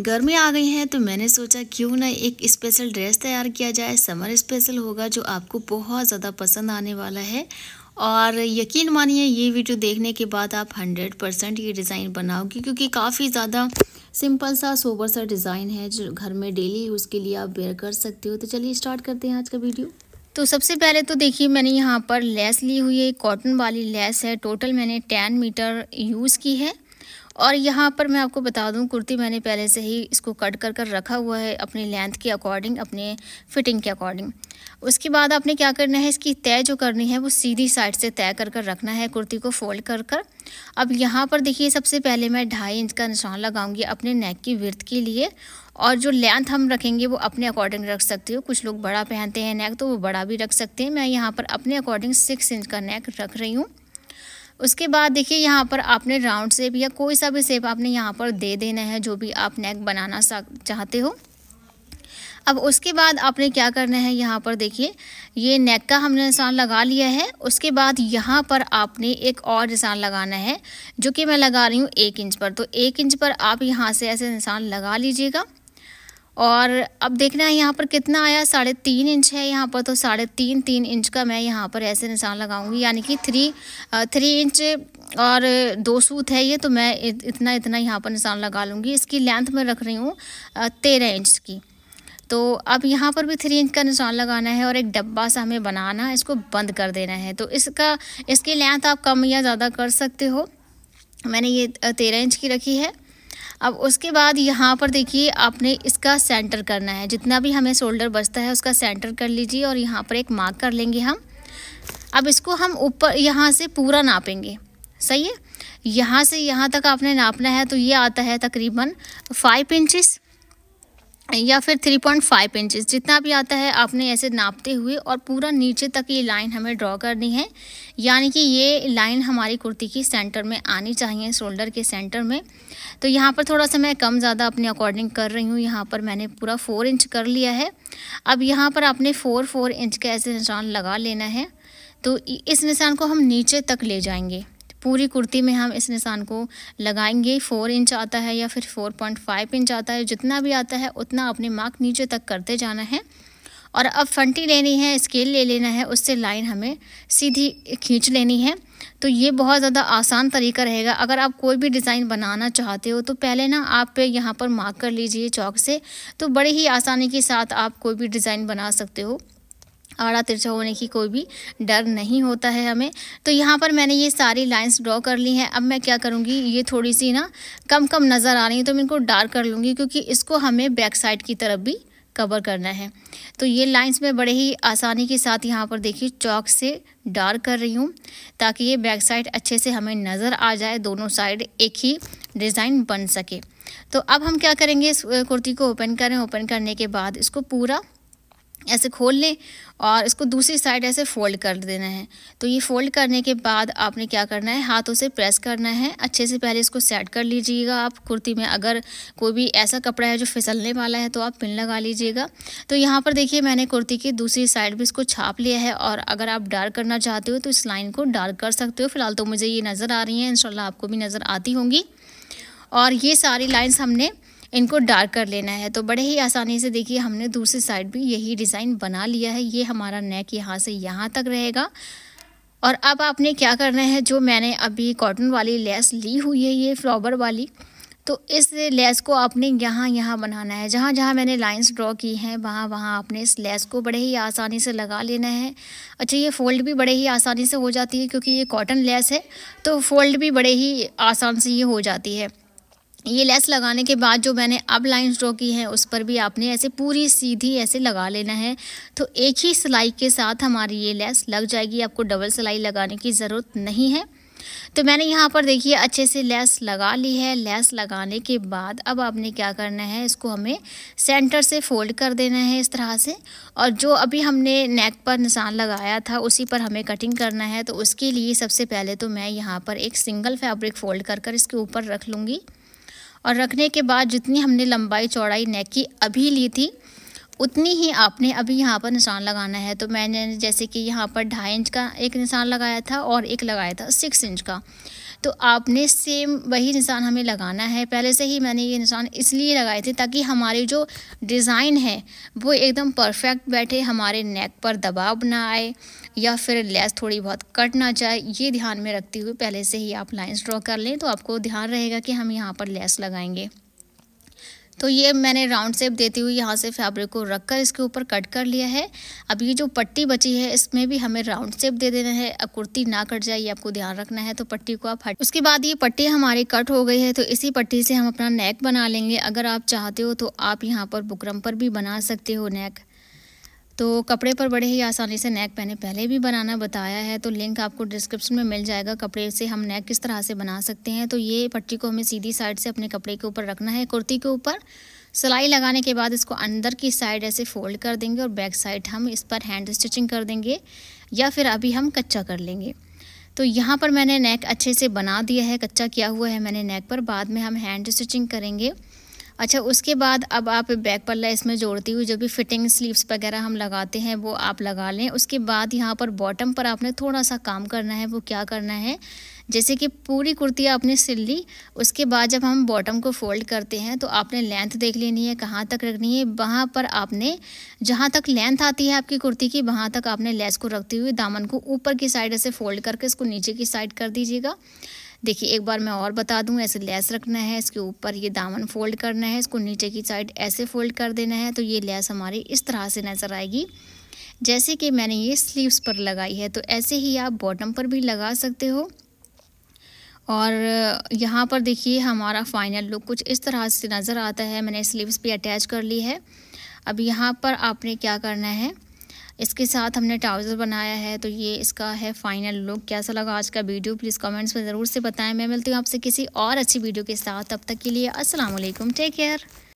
गर्मी आ गई है तो मैंने सोचा क्यों ना एक स्पेशल ड्रेस तैयार किया जाए समर स्पेशल होगा जो आपको बहुत ज़्यादा पसंद आने वाला है और यकीन मानिए ये वीडियो देखने के बाद आप 100 परसेंट ये डिज़ाइन बनाओगे क्योंकि काफ़ी ज़्यादा सिंपल सा सोबर सा डिज़ाइन है जो घर में डेली यूज़ के लिए आप वेयर कर सकते हो तो चलिए स्टार्ट करते हैं आज का वीडियो तो सबसे पहले तो देखिए मैंने यहाँ पर लेस ली हुई है कॉटन वाली लेस है टोटल मैंने टेन मीटर यूज़ की है और यहाँ पर मैं आपको बता दूँ कुर्ती मैंने पहले से ही इसको कट कर कर रखा हुआ है अपनी लेंथ के अकॉर्डिंग अपने फिटिंग के अकॉर्डिंग उसके बाद आपने क्या करना है इसकी तय जो करनी है वो सीधी साइड से तय कर कर रखना है कुर्ती को फोल्ड कर कर अब यहाँ पर देखिए सबसे पहले मैं ढाई इंच का निशान लगाऊंगी अपने नेक की विर्थ के लिए और जो लेंथ हम रखेंगे वो अपने अकॉर्डिंग रख सकते हो कुछ लोग बड़ा पहनते हैं नेक तो वो बड़ा भी रख सकते हैं मैं यहाँ पर अपने अकॉर्डिंग सिक्स इंच का नेक रख रही हूँ उसके बाद देखिए यहाँ पर आपने राउंड शेप या कोई सा भी शेप आपने यहाँ पर दे देना है जो भी आप नेक बनाना चाहते हो अब उसके बाद आपने क्या करना है यहाँ पर देखिए ये नेक का हमने निशान लगा लिया है उसके बाद यहाँ पर आपने एक और निशान लगाना है जो कि मैं लगा रही हूँ एक इंच पर तो एक इंच पर आप यहाँ से ऐसे निशान लगा लीजिएगा और अब देखना है यहाँ पर कितना आया साढ़े तीन इंच है यहाँ पर तो साढ़े तीन तीन इंच का मैं यहाँ पर ऐसे निशान लगाऊंगी यानी कि थ्री थ्री इंच और दो सूत है ये तो मैं इतना इतना यहाँ पर निशान लगा लूँगी इसकी लेंथ मैं रख रही हूँ तेरह इंच की तो अब यहाँ पर भी थ्री इंच का निशान लगाना है और एक डब्बा सा हमें बनाना है इसको बंद कर देना है तो इसका इसकी लेंथ आप कम या ज़्यादा कर सकते हो मैंने ये तेरह इंच की रखी है अब उसके बाद यहाँ पर देखिए आपने इसका सेंटर करना है जितना भी हमें शोल्डर बचता है उसका सेंटर कर लीजिए और यहाँ पर एक मार्क कर लेंगे हम अब इसको हम ऊपर यहाँ से पूरा नापेंगे सही है यहाँ से यहाँ तक आपने नापना है तो ये आता है तकरीबन फाइव इंचज़ या फिर 3.5 इंचज़ जितना भी आता है आपने ऐसे नापते हुए और पूरा नीचे तक ये लाइन हमें ड्रॉ करनी है यानी कि ये लाइन हमारी कुर्ती की सेंटर में आनी चाहिए शोल्डर के सेंटर में तो यहाँ पर थोड़ा सा मैं कम ज़्यादा अपने अकॉर्डिंग कर रही हूँ यहाँ पर मैंने पूरा फोर इंच कर लिया है अब यहाँ पर आपने फ़ोर फोर इंच का ऐसे निशान लगा लेना है तो इस निशान को हम नीचे तक ले जाएंगे पूरी कुर्ती में हम इस निशान को लगाएंगे फोर इंच आता है या फिर फोर पॉइंट फाइव इंच आता है जितना भी आता है उतना अपने मार्क नीचे तक करते जाना है और अब फंटी लेनी है स्केल ले लेना है उससे लाइन हमें सीधी खींच लेनी है तो ये बहुत ज़्यादा आसान तरीका रहेगा अगर आप कोई भी डिज़ाइन बनाना चाहते हो तो पहले ना आप यहाँ पर मार्क कर लीजिए चौक से तो बड़े ही आसानी के साथ आप कोई भी डिज़ाइन बना सकते हो आड़ा तिरछा होने की कोई भी डर नहीं होता है हमें तो यहाँ पर मैंने ये सारी लाइंस ड्रॉ कर ली हैं अब मैं क्या करूँगी ये थोड़ी सी ना कम कम नज़र आ रही है तो मैं इनको डार्क कर लूँगी क्योंकि इसको हमें बैक साइड की तरफ भी कवर करना है तो ये लाइंस मैं बड़े ही आसानी के साथ यहाँ पर देखिए चौक से डार्क कर रही हूँ ताकि ये बैक साइड अच्छे से हमें नज़र आ जाए दोनों साइड एक ही डिज़ाइन बन सके तो अब हम क्या करेंगे इस कुर्ती को ओपन करें ओपन करने के बाद इसको पूरा ऐसे खोल लें और इसको दूसरी साइड ऐसे फोल्ड कर देना है तो ये फोल्ड करने के बाद आपने क्या करना है हाथों से प्रेस करना है अच्छे से पहले इसको सेट कर लीजिएगा आप कुर्ती में अगर कोई भी ऐसा कपड़ा है जो फिसलने वाला है तो आप पिन लगा लीजिएगा तो यहाँ पर देखिए मैंने कुर्ती की दूसरी साइड भी इसको छाप लिया है और अगर आप डार्क करना चाहते हो तो इस लाइन को डार्क कर सकते हो फिलहाल तो मुझे ये नज़र आ रही है इन आपको भी नज़र आती होंगी और ये सारी लाइन्स हमने इनको डार्क कर लेना है तो बड़े ही आसानी से देखिए हमने दूसरी साइड भी यही डिज़ाइन बना लिया है ये हमारा नेक यहाँ से यहाँ तक रहेगा और अब आपने क्या करना है जो मैंने अभी कॉटन वाली लेस ली हुई है ये फ्लावर वाली तो इस लेस को आपने यहाँ यहाँ बनाना है जहाँ जहाँ मैंने लाइंस ड्रॉ की हैं वहाँ वहाँ आपने इस लेस को बड़े ही आसानी से लगा लेना है अच्छा ये फ़ोल्ड भी बड़े ही आसानी से हो जाती है क्योंकि ये कॉटन लेस है तो फ़ोल्ड भी बड़े ही आसान से ये हो जाती है ये लेस लगाने के बाद जो मैंने अब लाइन ड्रॉ की है उस पर भी आपने ऐसे पूरी सीधी ऐसे लगा लेना है तो एक ही सिलाई के साथ हमारी ये लेस लग जाएगी आपको डबल सिलाई लगाने की ज़रूरत नहीं है तो मैंने यहाँ पर देखिए अच्छे से लेस लगा ली है लेस लगाने के बाद अब आपने क्या करना है इसको हमें सेंटर से फोल्ड कर देना है इस तरह से और जो अभी हमने नेक पर निशान लगाया था उसी पर हमें कटिंग करना है तो उसके लिए सबसे पहले तो मैं यहाँ पर एक सिंगल फैब्रिक फ़ोल्ड कर कर इसके ऊपर रख लूँगी और रखने के बाद जितनी हमने लंबाई चौड़ाई नेक की अभी ली थी उतनी ही आपने अभी यहाँ पर निशान लगाना है तो मैंने जैसे कि यहाँ पर ढाई इंच का एक निशान लगाया था और एक लगाया था सिक्स इंच का तो आपने सेम वही निशान हमें लगाना है पहले से ही मैंने ये निशान इसलिए लगाए थे ताकि हमारी जो डिज़ाइन है वो एकदम परफेक्ट बैठे हमारे नेक पर दबाव ना आए या फिर लेस थोड़ी बहुत कट ना जाए ये ध्यान में रखते हुए पहले से ही आप लाइंस ड्रॉ कर लें तो आपको ध्यान रहेगा कि हम यहाँ पर लेस लगाएंगे तो ये मैंने राउंड शेप देते हुए यहाँ से फैब्रिक को रख कर इसके ऊपर कट कर लिया है अब ये जो पट्टी बची है इसमें भी हमें राउंड शेप दे देना है अब कुर्ती ना कट जाए ये आपको ध्यान रखना है तो पट्टी को आप हट उसके बाद ये पट्टी हमारी कट हो गई है तो इसी पट्टी से हम अपना नेक बना लेंगे अगर आप चाहते हो तो आप यहाँ पर बुकरम पर भी बना सकते हो नेक तो कपड़े पर बड़े ही आसानी से नेक मैंने पहले भी बनाना बताया है तो लिंक आपको डिस्क्रिप्शन में मिल जाएगा कपड़े से हम नेक किस तरह से बना सकते हैं तो ये पट्टी को हमें सीधी साइड से अपने कपड़े के ऊपर रखना है कुर्ती के ऊपर सिलाई लगाने के बाद इसको अंदर की साइड ऐसे फोल्ड कर देंगे और बैक साइड हम इस पर हैंड स्टिचिंग कर देंगे या फिर अभी हम कच्चा कर लेंगे तो यहाँ पर मैंने नेक अच्छे से बना दिया है कच्चा किया हुआ है मैंने नेक पर बाद में हम हैंड स्टिचिंग करेंगे अच्छा उसके बाद अब आप बैक पल्ला इसमें जोड़ती हुई जो भी फिटिंग स्लीव्स वगैरह हम लगाते हैं वो आप लगा लें उसके बाद यहाँ पर बॉटम पर आपने थोड़ा सा काम करना है वो क्या करना है जैसे कि पूरी कुर्ती आपने सिल ली उसके बाद जब हम बॉटम को फोल्ड करते हैं तो आपने लेंथ देख लेनी है कहाँ तक रखनी है वहाँ पर आपने जहाँ तक लेंथ आती है आपकी कुर्ती की वहाँ तक आपने लेस को रखते हुए दामन को ऊपर की साइड ऐसे फोल्ड करके इसको नीचे की साइड कर दीजिएगा देखिए एक बार मैं और बता दूँ ऐसे लेस रखना है इसके ऊपर ये दामन फोल्ड करना है इसको नीचे की साइड ऐसे फोल्ड कर देना है तो ये लेस हमारी इस तरह से नज़र आएगी जैसे कि मैंने ये स्लीव्स पर लगाई है तो ऐसे ही आप बॉटम पर भी लगा सकते हो और यहाँ पर देखिए हमारा फाइनल लुक कुछ इस तरह से नज़र आता है मैंने स्लीव्स भी अटैच कर ली है अब यहाँ पर आपने क्या करना है इसके साथ हमने ट्राउज़र बनाया है तो ये इसका है फाइनल लुक कैसा लगा आज का वीडियो प्लीज़ कमेंट्स में ज़रूर से बताएं मैं मिलती हूँ आपसे किसी और अच्छी वीडियो के साथ तब तक के लिए असलम टेक केयर